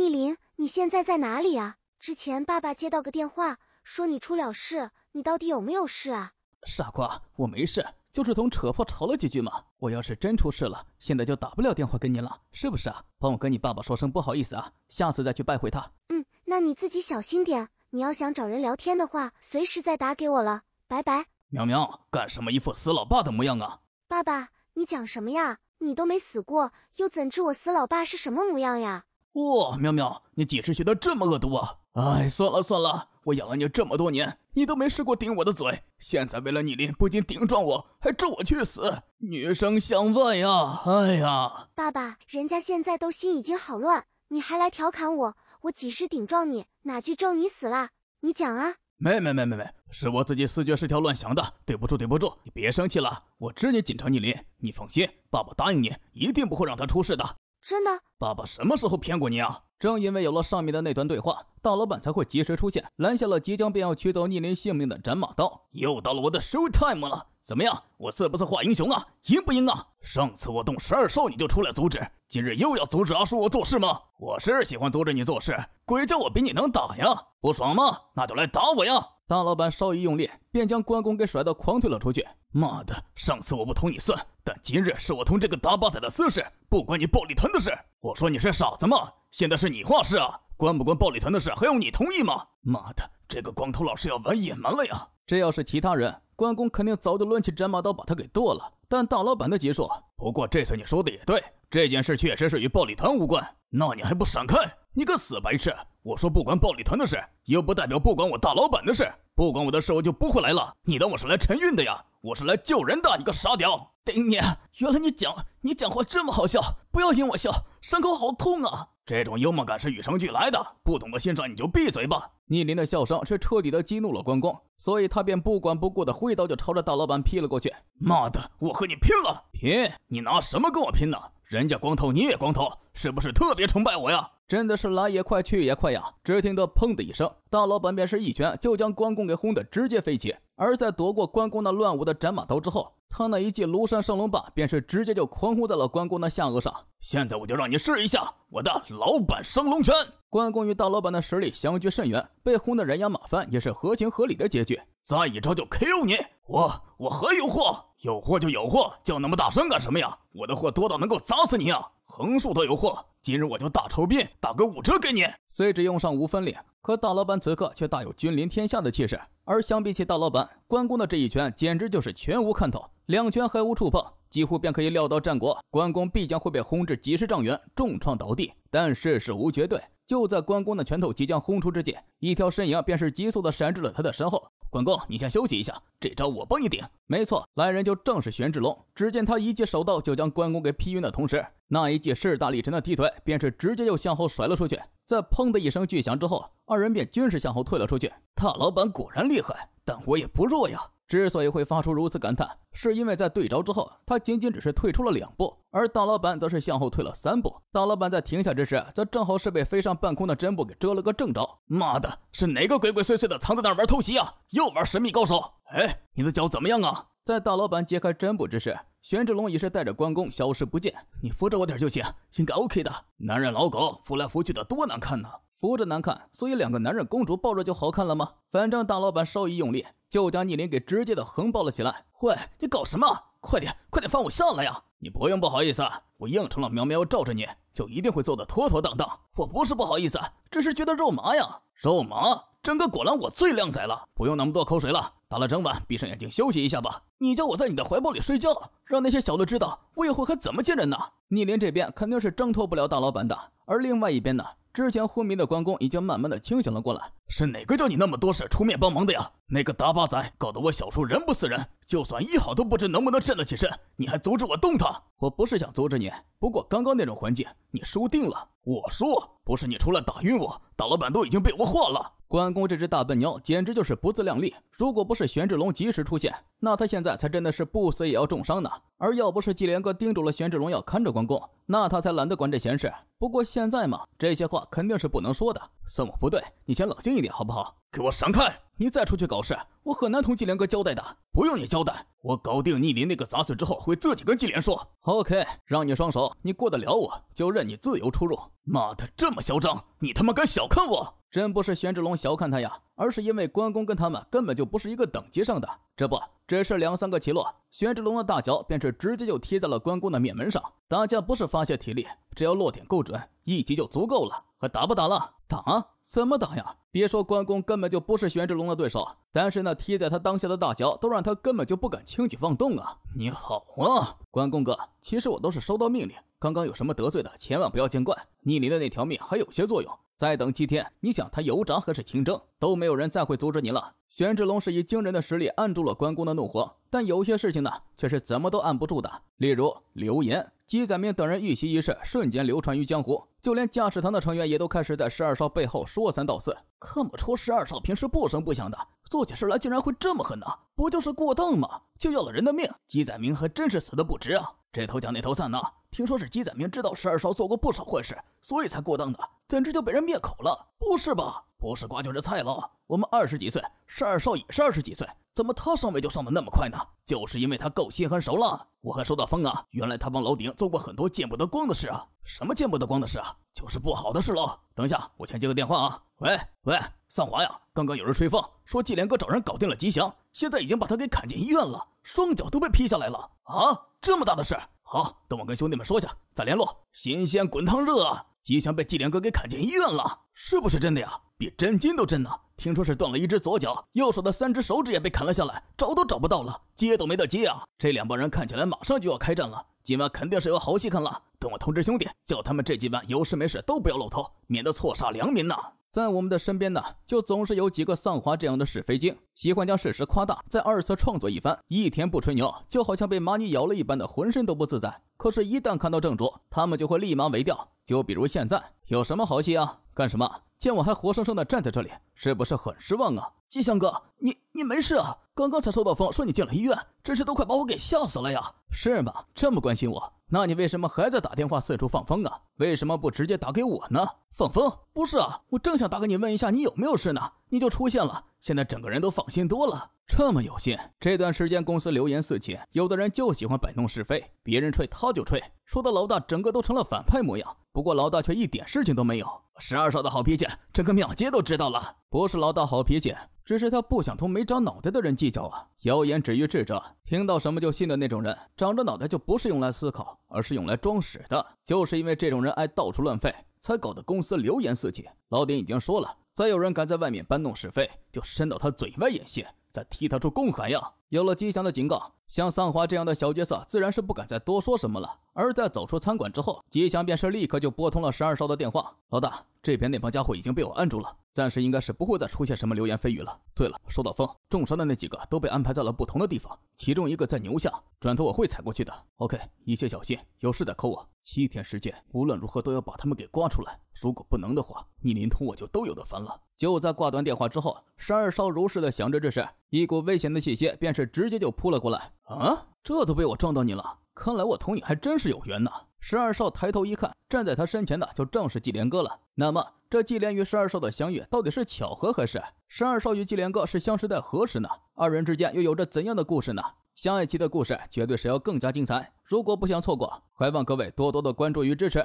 逆鳞，你现在在哪里啊？之前爸爸接到个电话，说你出了事，你到底有没有事啊？傻瓜，我没事，就是同扯破吵了几句嘛。我要是真出事了，现在就打不了电话给你了，是不是啊？帮我跟你爸爸说声不好意思啊，下次再去拜会他。嗯，那你自己小心点。你要想找人聊天的话，随时再打给我了，拜拜。苗苗，干什么一副死老爸的模样啊？爸爸，你讲什么呀？你都没死过，又怎知我死老爸是什么模样呀？哇，苗苗，你几时学的这么恶毒啊？哎，算了算了，我养了你这么多年，你都没试过顶我的嘴，现在为了逆鳞，不仅顶撞我，还咒我去死，女生相问呀！哎呀，爸爸，人家现在都心已经好乱，你还来调侃我，我几时顶撞你？哪句咒你死啦？你讲啊！没没没没没，是我自己四觉失调乱想的，对不住对不住，你别生气了，我知你紧张逆鳞，你放心，爸爸答应你，一定不会让他出事的。真的？爸爸什么时候骗过你啊？正因为有了上面的那段对话，大老板才会及时出现，拦下了即将便要取走逆鳞性命的斩马刀。又到了我的 show time 了，怎么样？我是不是画英雄啊？赢不赢啊？上次我动十二兽，你就出来阻止，今日又要阻止阿叔我做事吗？我是喜欢阻止你做事，鬼叫我比你能打呀？不爽吗？那就来打我呀！大老板稍一用力，便将关公给甩到狂退了出去。妈的，上次我不同你算，但今日是我同这个打八仔的私事，不关你暴力团的事。我说你是傻子吗？现在是你话事啊，关不关暴力团的事还用你同意吗？妈的，这个光头老是要玩野蛮了呀！这要是其他人，关公肯定早就抡起斩马刀把他给剁了。但大老板的解说：“不过这次你说的也对，这件事确实是与暴力团无关。那你还不闪开？你个死白痴！我说不管暴力团的事，又不代表不管我大老板的事。不管我的事，我就不会来了。你当我是来陈运的呀？我是来救人的。你个傻屌，顶你！原来你讲你讲话这么好笑，不要引我笑，伤口好痛啊！这种幽默感是与生俱来的，不懂得欣赏你就闭嘴吧。逆鳞的笑声却彻底的激怒了关公，所以他便不管不顾的挥刀就朝着大老板劈了过去。妈的，我和你拼了！拼？你拿什么跟我拼呢？人家光头，你也光头，是不是特别崇拜我呀？真的是来也快，去也快呀！只听得砰的一声，大老板便是一拳，就将关公给轰得直接飞起。而在躲过关公那乱舞的斩马刀之后，他那一记庐山升龙霸，便是直接就狂轰在了关公的下颚上。现在我就让你试一下我的老板升龙拳！关公与大老板的实力相距甚远，被轰得人仰马翻，也是合情合理的结局。再一招就 Q 你！我我何有货？有货就有货，叫那么大声干什么呀？我的货多到能够砸死你啊！横竖都有货。今日我就大酬宾，打个五折给你，虽只用上五分力，可大老板此刻却大有君临天下的气势。而相比起大老板，关公的这一拳简直就是全无看头，两拳还无触碰，几乎便可以料到战国关公必将会被轰至几十丈远，重创倒地。但世事无绝对，就在关公的拳头即将轰出之际，一条身影便是急速的闪至了他的身后。关公，你先休息一下，这招我帮你顶。没错，来人就正是玄志龙。只见他一记手刀就将关公给劈晕的同时，那一记势大力沉的踢腿，便是直接就向后甩了出去。在砰的一声巨响之后，二人便均是向后退了出去。大老板果然厉害，但我也不弱呀。之所以会发出如此感叹，是因为在对招之后，他仅仅只是退出了两步，而大老板则是向后退了三步。大老板在停下之时，则正好是被飞上半空的针布给遮了个正着。妈的，是哪个鬼鬼祟祟的藏在那儿玩偷袭啊？又玩神秘高手？哎，你的脚怎么样啊？在大老板揭开针布之时，玄志龙已是带着关公消失不见。你扶着我点就行，应该 OK 的。男人老狗，扶来扶去的多难看呢。扶着难看，所以两个男人公主抱着就好看了吗？反正大老板稍一用力，就将逆鳞给直接的横抱了起来。喂，你搞什么？快点，快点放我下来呀！你不用不好意思，我应承了苗苗罩着你，就一定会做的妥妥当当。我不是不好意思，只是觉得肉麻呀。肉麻？整个果篮我最靓仔了，不用那么多口水了。打了整晚，闭上眼睛休息一下吧。你叫我在你的怀抱里睡觉，让那些小的知道我以后还怎么见人呢？逆鳞这边肯定是挣脱不了大老板的，而另外一边呢？之前昏迷的关公已经慢慢的清醒了过来。是哪个叫你那么多事出面帮忙的呀？那个打靶仔搞得我小叔人不死人，就算医好都不知能不能站得起身。你还阻止我动他？我不是想阻止你，不过刚刚那种环境，你输定了。我输，不是你出来打晕我，大老板都已经被我换了。关公这只大笨牛简直就是不自量力！如果不是玄志龙及时出现，那他现在才真的是不死也要重伤呢。而要不是纪连哥叮嘱了玄志龙要看着关公，那他才懒得管这闲事。不过现在嘛，这些话肯定是不能说的。算我不对，你先冷静一点，好不好？给我闪开！你再出去搞事，我很难同纪连哥交代的。不用你交代，我搞定逆鳞那个杂碎之后，会自己跟纪连说。OK，让你双手，你过得了，我就任你自由出入。妈的，这么嚣张，你他妈敢小看我？真不是玄志龙小看他呀，而是因为关公跟他们根本就不是一个等级上的。这不，只是两三个起落，玄志龙的大脚便是直接就踢在了关公的面门上。打架不是发泄体力，只要落点够准，一击就足够了。还打不打了？打？怎么打呀？别说关公根本就不是玄志龙的对手，但是那踢在他当下的大脚都让他根本就不敢轻举妄动啊！你好啊，关公哥，其实我都是收到命令，刚刚有什么得罪的，千万不要见怪。逆鳞的那条命还有些作用，再等七天，你想他油炸还是清蒸，都没有人再会阻止你了。玄志龙是以惊人的实力按住了关公的怒火，但有些事情呢，却是怎么都按不住的，例如流言。鸡仔明等人遇袭一事瞬间流传于江湖，就连驾驶堂的成员也都开始在十二少背后说三道四。看不出十二少平时不声不响的，做起事来竟然会这么狠呢？不就是过当吗？就要了人的命，鸡仔明还真是死的不值啊！这头讲那头散呢，听说是鸡仔明知道十二少做过不少坏事，所以才过当的。简直就被人灭口了，不是吧？不是瓜就是菜了。我们二十几岁，十二少也是二十几岁，怎么他上位就上的那么快呢？就是因为他够心狠手辣。我还收到风啊，原来他帮楼顶做过很多见不得光的事啊。什么见不得光的事啊？就是不好的事喽。等一下，我先接个电话啊。喂喂，丧华呀，刚刚有人吹风，说纪连哥找人搞定了吉祥，现在已经把他给砍进医院了，双脚都被劈下来了。啊，这么大的事？好，等我跟兄弟们说下，再联络。新鲜滚烫热。啊！吉祥被纪连哥给砍进医院了，是不是真的呀？比真金都真呢。听说是断了一只左脚，右手的三只手指也被砍了下来，找都找不到了，接都没得接啊。这两帮人看起来马上就要开战了，今晚肯定是有好戏看了。等我通知兄弟，叫他们这几晚有事没事都不要露头，免得错杀良民呢。在我们的身边呢，就总是有几个丧华这样的是非精，喜欢将事实夸大，再二次创作一番。一天不吹牛，就好像被蚂蚁咬了一般，的浑身都不自在。可是，一旦看到正主，他们就会立马围掉。就比如现在，有什么好戏啊？干什么？见我还活生生的站在这里，是不是很失望啊？吉祥哥，你你没事啊？刚刚才收到风说你进了医院，真是都快把我给吓死了呀！是吗？这么关心我？那你为什么还在打电话四处放风啊？为什么不直接打给我呢？放风？不是啊，我正想打给你问一下你有没有事呢，你就出现了，现在整个人都放心多了。这么有心。这段时间公司流言四起，有的人就喜欢摆弄是非，别人吹他就吹，说的老大整个都成了反派模样。不过老大却一点事情都没有。十二少的好脾气，整个庙街都知道了。不是老大好脾气。只是他不想同没长脑袋的人计较啊！谣言止于智者，听到什么就信的那种人，长着脑袋就不是用来思考，而是用来装屎的。就是因为这种人爱到处乱吠，才搞得公司流言四起。老丁已经说了，再有人敢在外面搬弄是非，就伸到他嘴外演戏。在踢他出公海呀！有了吉祥的警告，像丧华这样的小角色自然是不敢再多说什么了。而在走出餐馆之后，吉祥便是立刻就拨通了十二少的电话：“老大，这边那帮家伙已经被我按住了，暂时应该是不会再出现什么流言蜚语了。对了，收到风重伤的那几个都被安排在了不同的地方，其中一个在牛下，转头我会踩过去的。OK，一切小心，有事再扣我。”七天时间，无论如何都要把他们给刮出来。如果不能的话，你林通我就都有的烦了。就在挂断电话之后，十二少如是的想着这事，一股危险的气息便是直接就扑了过来。啊，这都被我撞到你了，看来我同你还真是有缘呢。十二少抬头一看，站在他身前的就正是纪连哥了。那么这纪连与十二少的相遇到底是巧合还是？十二少与纪连哥是相识在何时呢？二人之间又有着怎样的故事呢？下一期的故事绝对是要更加精彩。如果不想错过，还望各位多多的关注与支持。